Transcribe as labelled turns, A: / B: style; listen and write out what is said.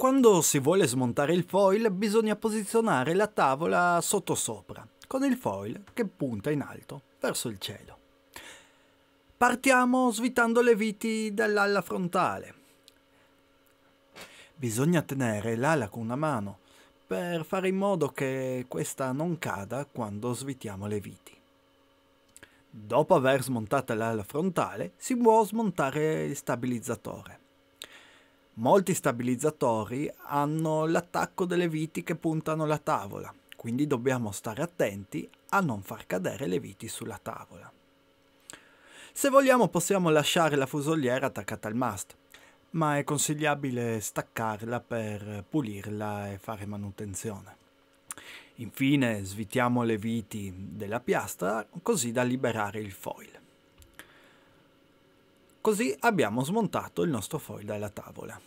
A: Quando si vuole smontare il foil bisogna posizionare la tavola sottosopra, con il foil che punta in alto, verso il cielo. Partiamo svitando le viti dall'ala frontale. Bisogna tenere l'ala con una mano per fare in modo che questa non cada quando svitiamo le viti. Dopo aver smontata l'ala frontale si può smontare il stabilizzatore. Molti stabilizzatori hanno l'attacco delle viti che puntano la tavola, quindi dobbiamo stare attenti a non far cadere le viti sulla tavola. Se vogliamo possiamo lasciare la fusoliera attaccata al mast, ma è consigliabile staccarla per pulirla e fare manutenzione. Infine svitiamo le viti della piastra così da liberare il foil. Così abbiamo smontato il nostro foil dalla tavola.